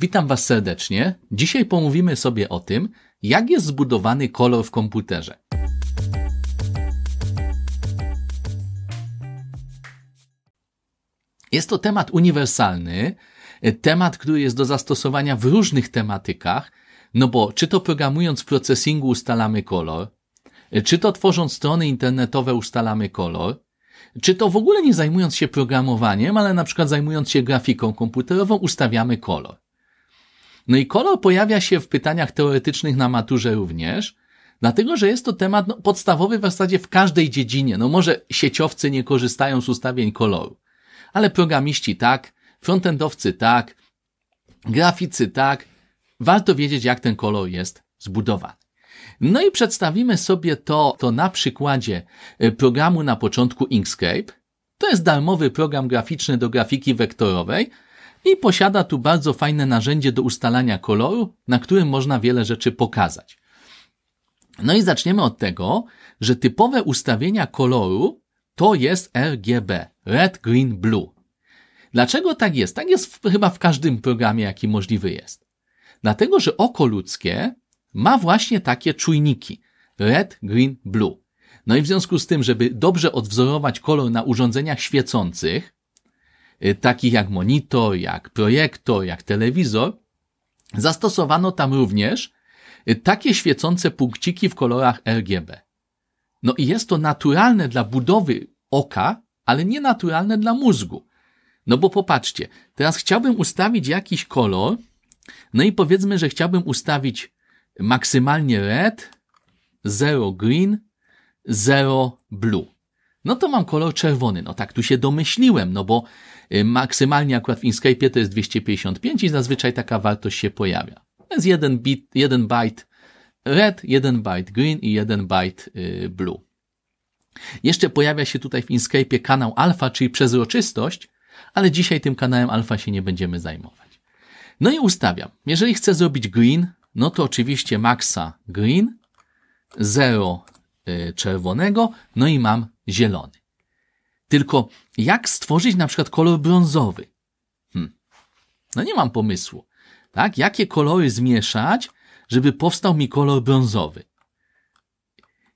Witam Was serdecznie. Dzisiaj pomówimy sobie o tym, jak jest zbudowany kolor w komputerze. Jest to temat uniwersalny, temat, który jest do zastosowania w różnych tematykach, no bo czy to programując w procesingu ustalamy kolor, czy to tworząc strony internetowe ustalamy kolor, czy to w ogóle nie zajmując się programowaniem, ale na przykład zajmując się grafiką komputerową ustawiamy kolor. No i kolor pojawia się w pytaniach teoretycznych na maturze również, dlatego że jest to temat no, podstawowy w zasadzie w każdej dziedzinie. No może sieciowcy nie korzystają z ustawień koloru, ale programiści tak, frontendowcy tak, graficy tak. Warto wiedzieć, jak ten kolor jest zbudowany. No i przedstawimy sobie to, to na przykładzie e, programu na początku Inkscape. To jest darmowy program graficzny do grafiki wektorowej, i posiada tu bardzo fajne narzędzie do ustalania koloru, na którym można wiele rzeczy pokazać. No i zaczniemy od tego, że typowe ustawienia koloru to jest RGB, red, green, blue. Dlaczego tak jest? Tak jest w, chyba w każdym programie, jaki możliwy jest. Dlatego, że oko ludzkie ma właśnie takie czujniki red, green, blue. No i w związku z tym, żeby dobrze odwzorować kolor na urządzeniach świecących, Y, takich jak monitor, jak projektor, jak telewizor, zastosowano tam również y, takie świecące punkciki w kolorach RGB. No i jest to naturalne dla budowy oka, ale nienaturalne dla mózgu. No bo popatrzcie, teraz chciałbym ustawić jakiś kolor, no i powiedzmy, że chciałbym ustawić maksymalnie red, zero green, zero blue no to mam kolor czerwony. No tak tu się domyśliłem, no bo y, maksymalnie akurat w Inkscape to jest 255 i zazwyczaj taka wartość się pojawia. To jest 1 bit, jeden byte red, 1 byte green i 1 byte y, blue. Jeszcze pojawia się tutaj w Inkscape kanał alfa, czyli przezroczystość, ale dzisiaj tym kanałem alfa się nie będziemy zajmować. No i ustawiam. Jeżeli chcę zrobić green, no to oczywiście maxa green, 0 Y, czerwonego, no i mam zielony. Tylko jak stworzyć na przykład kolor brązowy? Hmm. No nie mam pomysłu. Tak? Jakie kolory zmieszać, żeby powstał mi kolor brązowy?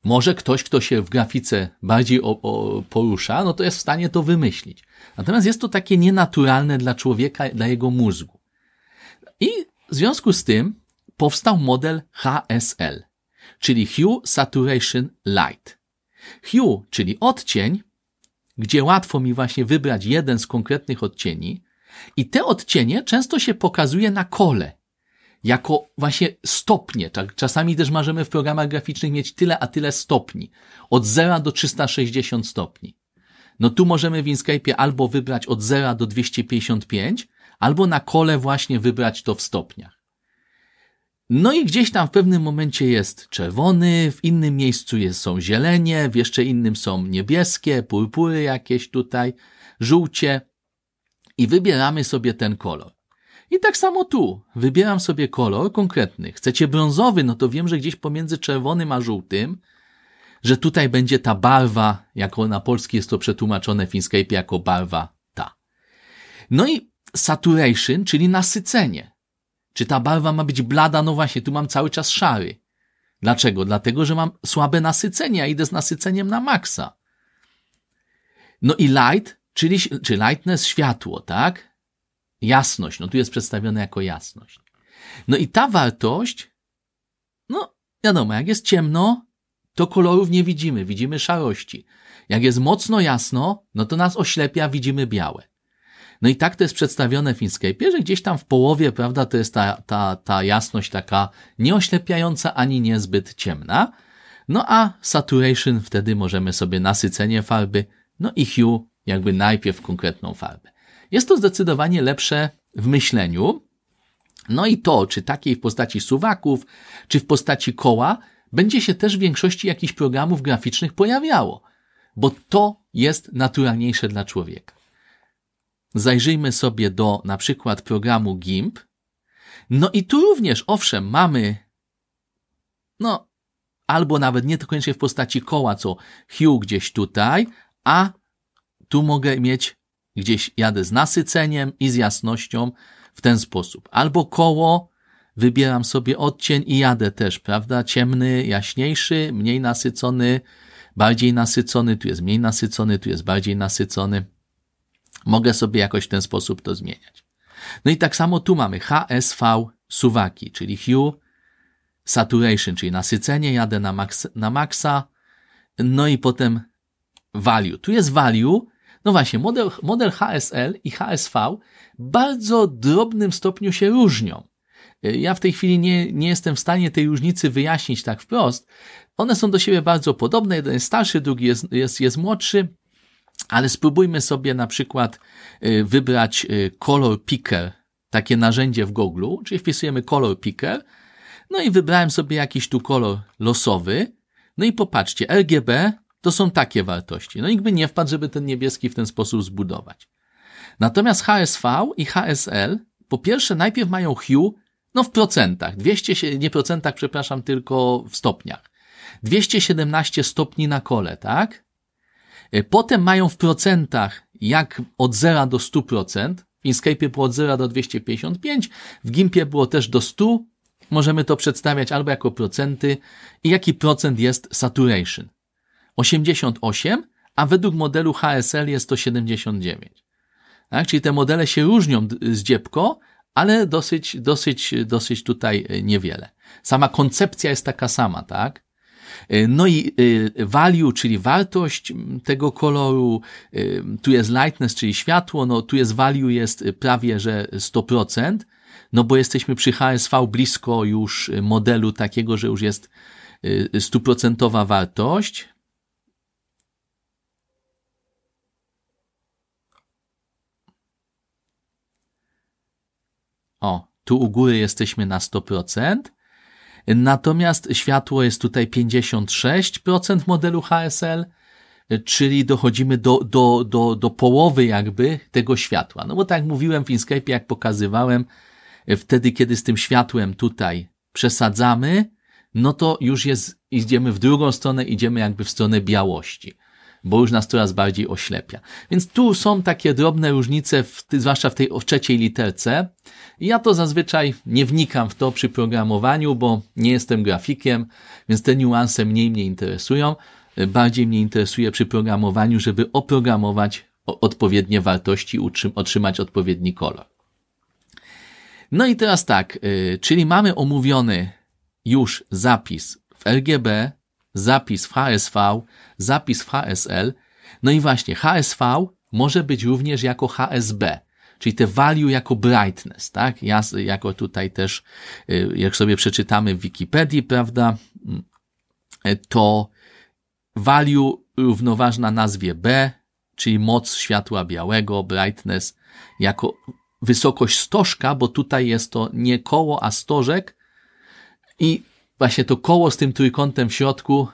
Może ktoś, kto się w grafice bardziej o, o, porusza, no to jest w stanie to wymyślić. Natomiast jest to takie nienaturalne dla człowieka, dla jego mózgu. I w związku z tym powstał model HSL czyli hue saturation light. Hue, czyli odcień, gdzie łatwo mi właśnie wybrać jeden z konkretnych odcieni, i te odcienie często się pokazuje na kole, jako właśnie stopnie. Tak, czasami też możemy w programach graficznych mieć tyle, a tyle stopni. Od 0 do 360 stopni. No tu możemy w Inkscape albo wybrać od 0 do 255, albo na kole właśnie wybrać to w stopniach. No i gdzieś tam w pewnym momencie jest czerwony, w innym miejscu jest, są zielenie, w jeszcze innym są niebieskie, purpury jakieś tutaj, żółcie i wybieramy sobie ten kolor. I tak samo tu. Wybieram sobie kolor konkretny. Chcecie brązowy, no to wiem, że gdzieś pomiędzy czerwonym a żółtym, że tutaj będzie ta barwa, jako na polski jest to przetłumaczone w Inscape jako barwa ta. No i saturation, czyli nasycenie. Czy ta barwa ma być blada? No właśnie, tu mam cały czas szary. Dlaczego? Dlatego, że mam słabe nasycenie, a idę z nasyceniem na maksa. No i light, czyli czy lightness światło, tak? Jasność, no tu jest przedstawione jako jasność. No i ta wartość, no wiadomo, jak jest ciemno, to kolorów nie widzimy, widzimy szarości. Jak jest mocno jasno, no to nas oślepia, widzimy białe. No i tak to jest przedstawione w Inkscape'ie, że gdzieś tam w połowie, prawda, to jest ta, ta, ta jasność taka nieoślepiająca ani niezbyt ciemna. No a saturation wtedy możemy sobie nasycenie farby, no i hue jakby najpierw konkretną farbę. Jest to zdecydowanie lepsze w myśleniu. No i to, czy takiej w postaci suwaków, czy w postaci koła, będzie się też w większości jakichś programów graficznych pojawiało, bo to jest naturalniejsze dla człowieka. Zajrzyjmy sobie do na przykład programu GIMP. No i tu również, owszem, mamy no, albo nawet nie koniecznie w postaci koła, co hue gdzieś tutaj, a tu mogę mieć gdzieś jadę z nasyceniem i z jasnością w ten sposób. Albo koło, wybieram sobie odcień i jadę też, prawda? Ciemny, jaśniejszy, mniej nasycony, bardziej nasycony, tu jest mniej nasycony, tu jest bardziej nasycony mogę sobie jakoś w ten sposób to zmieniać. No i tak samo tu mamy HSV suwaki, czyli hue saturation, czyli nasycenie, jadę na, max, na maksa, no i potem value. Tu jest value, no właśnie, model, model HSL i HSV bardzo drobnym stopniu się różnią. Ja w tej chwili nie, nie jestem w stanie tej różnicy wyjaśnić tak wprost. One są do siebie bardzo podobne. Jeden jest starszy, drugi jest, jest, jest młodszy. Ale spróbujmy sobie na przykład y, wybrać color y, picker, takie narzędzie w Google, czyli wpisujemy color picker, no i wybrałem sobie jakiś tu kolor losowy, no i popatrzcie, RGB to są takie wartości. No nikt by nie wpadł, żeby ten niebieski w ten sposób zbudować. Natomiast HSV i HSL po pierwsze najpierw mają hue, no w procentach, 200, nie procentach, przepraszam, tylko w stopniach. 217 stopni na kole, tak? Y, potem mają w procentach jak od 0 do 100%. W Inkscape było od 0 do 255, w Gimpie było też do 100. Możemy to przedstawiać albo jako procenty i jaki procent jest saturation. 88, a według modelu HSL jest to 79. Tak? Czyli te modele się różnią z dziebko, ale dosyć, dosyć, dosyć tutaj y, niewiele. Sama koncepcja jest taka sama, tak? E, no i value, e, czyli wartość tego koloru, e, tu jest lightness, czyli światło, no tu jest value jest prawie że 100%, no bo jesteśmy przy HSV blisko już modelu takiego, że już jest stuprocentowa wartość. O, tu u góry jesteśmy na 100%. Natomiast światło jest tutaj 56% modelu HSL, czyli dochodzimy do, do, do, do połowy jakby tego światła. No bo tak jak mówiłem w Inscape, jak pokazywałem, wtedy kiedy z tym światłem tutaj przesadzamy, no to już jest, idziemy w drugą stronę, idziemy jakby w stronę białości bo już nas coraz bardziej oślepia. Więc tu są takie drobne różnice, w, zwłaszcza w tej w trzeciej literce. Ja to zazwyczaj nie wnikam w to przy programowaniu, bo nie jestem grafikiem, więc te niuanse mniej mnie interesują. Bardziej mnie interesuje przy programowaniu, żeby oprogramować odpowiednie wartości, otrzymać odpowiedni kolor. No i teraz tak, y, czyli mamy omówiony już zapis w RGB, zapis w HSV, zapis w HSL. No i właśnie HSV może być również jako HSB, czyli te value jako brightness, tak? Ja, jako tutaj też, y, jak sobie przeczytamy w Wikipedii, prawda, y, to value równoważna nazwie B, czyli moc światła białego, brightness, jako wysokość stożka, bo tutaj jest to nie koło, a stożek. I właśnie to koło z tym trójkątem w środku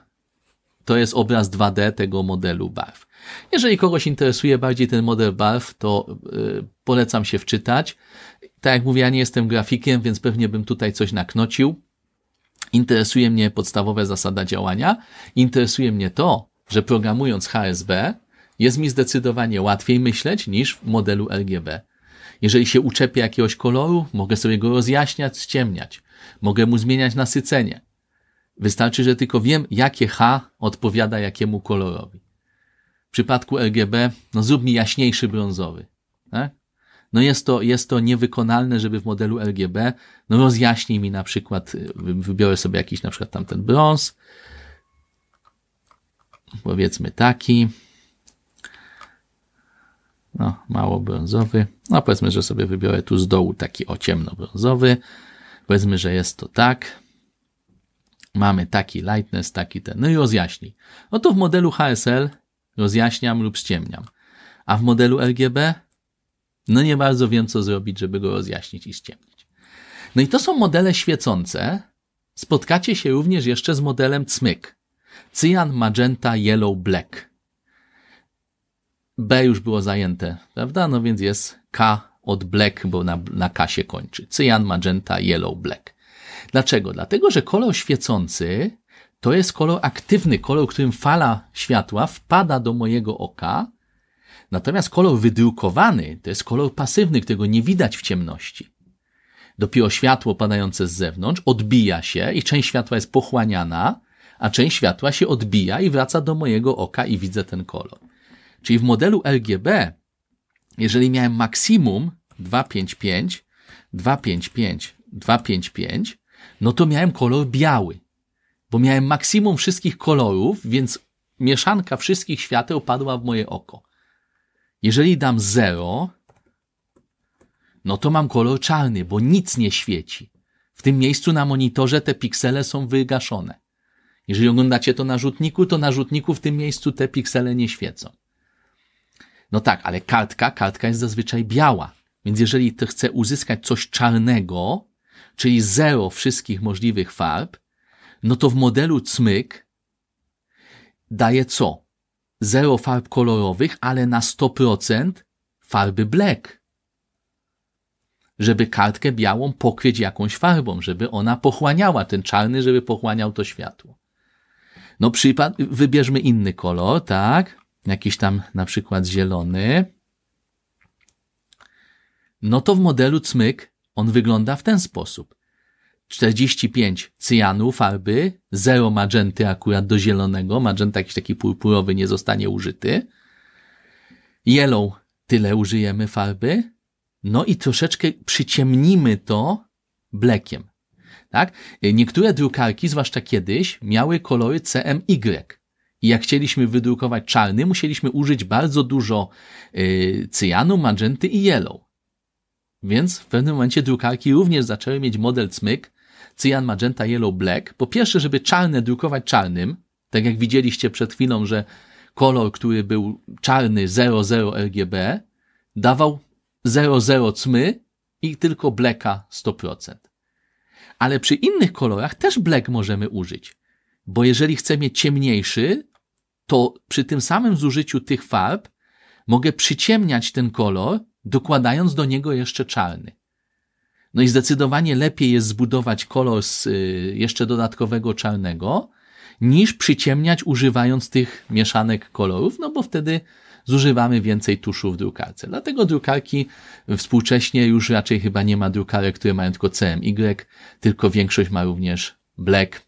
to jest obraz 2D tego modelu barw. Jeżeli kogoś interesuje bardziej ten model barw, to y, polecam się wczytać. Tak jak mówię, ja nie jestem grafikiem, więc pewnie bym tutaj coś naknocił. Interesuje mnie podstawowe zasada działania. Interesuje mnie to, że programując HSB jest mi zdecydowanie łatwiej myśleć niż w modelu RGB. Jeżeli się uczepię jakiegoś koloru, mogę sobie go rozjaśniać, ściemniać. Mogę mu zmieniać nasycenie. Wystarczy, że tylko wiem, jakie H odpowiada jakiemu kolorowi. W przypadku LGB, no zrób mi jaśniejszy brązowy. Tak? No jest to, jest to niewykonalne, żeby w modelu LGB, no rozjaśnij mi na przykład, wybiorę sobie jakiś na przykład tamten brąz, powiedzmy taki, no, mało brązowy. No, powiedzmy, że sobie wybiorę tu z dołu taki o ciemno brązowy. Powiedzmy, że jest to tak. Mamy taki lightness, taki ten. No i rozjaśnij. No to w modelu HSL rozjaśniam lub ściemniam. A w modelu RGB no nie bardzo wiem, co zrobić, żeby go rozjaśnić i ściemnić. No i to są modele świecące. Spotkacie się również jeszcze z modelem cmyk. Cyan, magenta, yellow, black. B już było zajęte, prawda? No więc jest K od black, bo na, na K się kończy. Cyan, magenta, yellow, black. Dlaczego? Dlatego, że kolor świecący to jest kolor aktywny, kolor, którym fala światła wpada do mojego oka, natomiast kolor wydrukowany to jest kolor pasywny, którego nie widać w ciemności. Dopiero światło padające z zewnątrz odbija się i część światła jest pochłaniana, a część światła się odbija i wraca do mojego oka i widzę ten kolor. Czyli w modelu LGB, jeżeli miałem maksimum 255, 255, 255, no to miałem kolor biały, bo miałem maksimum wszystkich kolorów, więc mieszanka wszystkich świateł padła w moje oko. Jeżeli dam 0, no to mam kolor czarny, bo nic nie świeci. W tym miejscu na monitorze te piksele są wygaszone. Jeżeli oglądacie to na rzutniku, to na rzutniku w tym miejscu te piksele nie świecą. No tak, ale kartka, kartka jest zazwyczaj biała. Więc jeżeli chcę uzyskać coś czarnego, czyli zero wszystkich możliwych farb, no to w modelu cmyk daje co? Zero farb kolorowych, ale na 100% farby black. Żeby kartkę białą pokryć jakąś farbą, żeby ona pochłaniała ten czarny, żeby pochłaniał to światło. No przypad, wybierzmy inny kolor, tak? Jakiś tam na przykład zielony. No to w modelu cmyk on wygląda w ten sposób. 45 cyjanu farby, 0 magenty akurat do zielonego, magenta jakiś taki purpurowy nie zostanie użyty. Yellow tyle użyjemy farby, no i troszeczkę przyciemnimy to blekiem. Tak? Niektóre drukarki, zwłaszcza kiedyś, miały kolory CMY. I jak chcieliśmy wydrukować czarny, musieliśmy użyć bardzo dużo yy, cyjanu, magenty i yellow. Więc w pewnym momencie drukarki również zaczęły mieć model cmyk cyjan, Magenta Yellow Black. Po pierwsze, żeby czarne drukować czarnym, tak jak widzieliście przed chwilą, że kolor, który był czarny 00 RGB, dawał 00 cmy i tylko blacka 100%. Ale przy innych kolorach też black możemy użyć, bo jeżeli chcemy ciemniejszy, to przy tym samym zużyciu tych farb mogę przyciemniać ten kolor dokładając do niego jeszcze czarny. No i zdecydowanie lepiej jest zbudować kolor z y, jeszcze dodatkowego czarnego, niż przyciemniać używając tych mieszanek kolorów, no bo wtedy zużywamy więcej tuszu w drukarce. Dlatego drukarki współcześnie już raczej chyba nie ma drukarek, które mają tylko CMY, tylko większość ma również black,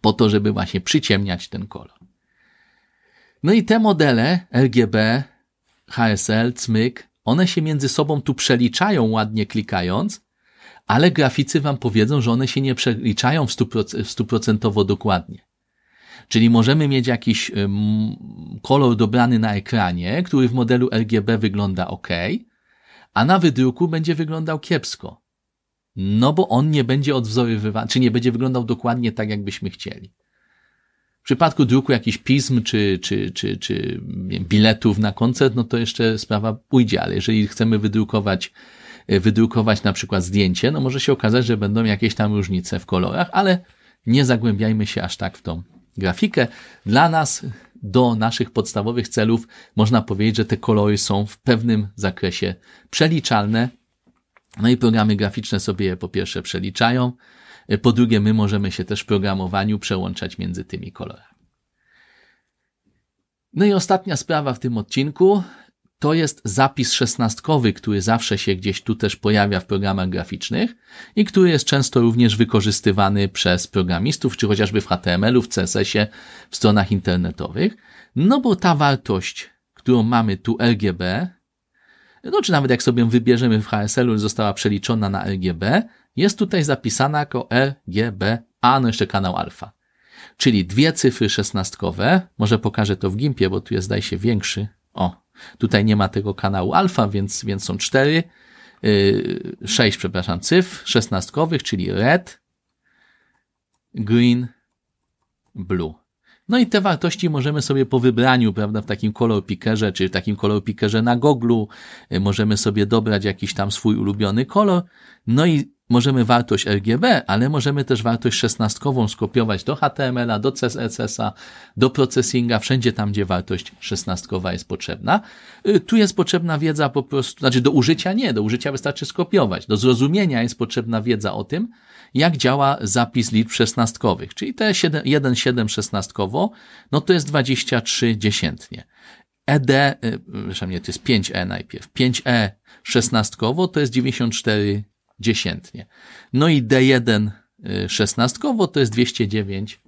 po to, żeby właśnie przyciemniać ten kolor. No i te modele RGB, HSL, CMYK one się między sobą tu przeliczają ładnie klikając, ale graficy wam powiedzą, że one się nie przeliczają w stuprocentowo dokładnie. Czyli możemy mieć jakiś kolor dobrany na ekranie, który w modelu RGB wygląda ok, a na wydruku będzie wyglądał kiepsko. No bo on nie będzie odwzorywywał, czy nie będzie wyglądał dokładnie tak, jakbyśmy chcieli. W przypadku druku jakichś pism czy, czy, czy, czy wiem, biletów na koncert, no to jeszcze sprawa pójdzie, ale jeżeli chcemy wydrukować, e, wydrukować na przykład zdjęcie, no może się okazać, że będą jakieś tam różnice w kolorach, ale nie zagłębiajmy się aż tak w tą grafikę. Dla nas, do naszych podstawowych celów, można powiedzieć, że te kolory są w pewnym zakresie przeliczalne. No i programy graficzne sobie je po pierwsze przeliczają, E, po drugie, my możemy się też w programowaniu przełączać między tymi kolorami. No i ostatnia sprawa w tym odcinku to jest zapis szesnastkowy, który zawsze się gdzieś tu też pojawia w programach graficznych i który jest często również wykorzystywany przez programistów, czy chociażby w HTML-u, w CSS-ie, w stronach internetowych. No bo ta wartość, którą mamy tu LGB, no czy nawet jak sobie wybierzemy w HSL-u, została przeliczona na LGB jest tutaj zapisana jako a no jeszcze kanał alfa. Czyli dwie cyfry szesnastkowe, może pokażę to w gimpie, bo tu jest zdaje się większy. O, tutaj nie ma tego kanału alfa, więc, więc są cztery, yy, sześć, przepraszam, cyfr szesnastkowych, czyli red, green, blue. No i te wartości możemy sobie po wybraniu, prawda, w takim color pickerze, czy w takim color pickerze na goglu, yy, możemy sobie dobrać jakiś tam swój ulubiony kolor, no i możemy wartość RGB, ale możemy też wartość szesnastkową skopiować do HTML-a, do CSS-a, do processinga, wszędzie tam, gdzie wartość szesnastkowa jest potrzebna. Y, tu jest potrzebna wiedza po prostu, znaczy do użycia nie, do użycia wystarczy skopiować. Do zrozumienia jest potrzebna wiedza o tym, jak działa zapis liczb szesnastkowych, czyli te 7, 1, 7 szesnastkowo, no to jest 23 dziesiętnie. ED, y, przepraszam, nie, to jest 5E najpierw. 5E szesnastkowo to jest 94 dziesiętnie. No i D1 y, szesnastkowo to jest 209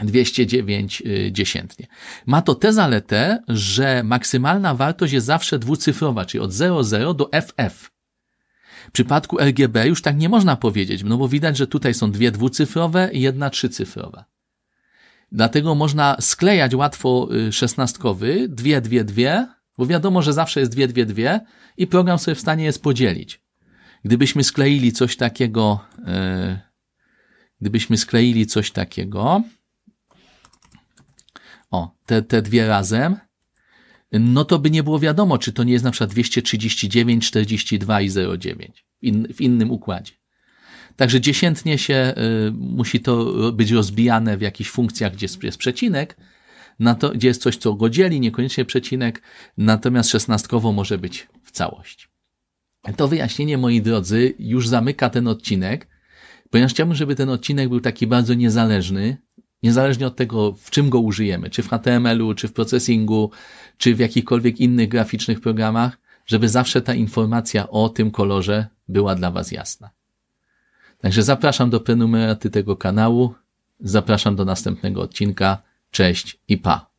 209 y, dziesiętnie. Ma to tę zaletę, że maksymalna wartość jest zawsze dwucyfrowa, czyli od 00 do FF. W przypadku RGB już tak nie można powiedzieć, no bo widać, że tutaj są dwie dwucyfrowe i jedna trzycyfrowa. Dlatego można sklejać łatwo y, szesnastkowy, dwie, dwie, dwie, bo wiadomo, że zawsze jest dwie, dwie, dwie i program sobie w stanie jest podzielić. Gdybyśmy skleili coś takiego, e, gdybyśmy skleili coś takiego, o, te, te dwie razem, no to by nie było wiadomo, czy to nie jest na przykład 239, 42 i 09 in, w innym układzie. Także dziesiętnie się y, musi to być rozbijane w jakichś funkcjach, gdzie jest, jest przecinek, na to, gdzie jest coś, co go dzieli, niekoniecznie przecinek, natomiast szesnastkowo może być w całości. To wyjaśnienie, moi drodzy, już zamyka ten odcinek, ponieważ chciałbym, żeby ten odcinek był taki bardzo niezależny, niezależnie od tego, w czym go użyjemy, czy w HTML-u, czy w processingu, czy w jakichkolwiek innych graficznych programach, żeby zawsze ta informacja o tym kolorze była dla Was jasna. Także zapraszam do prenumeraty tego kanału, zapraszam do następnego odcinka. Cześć i pa!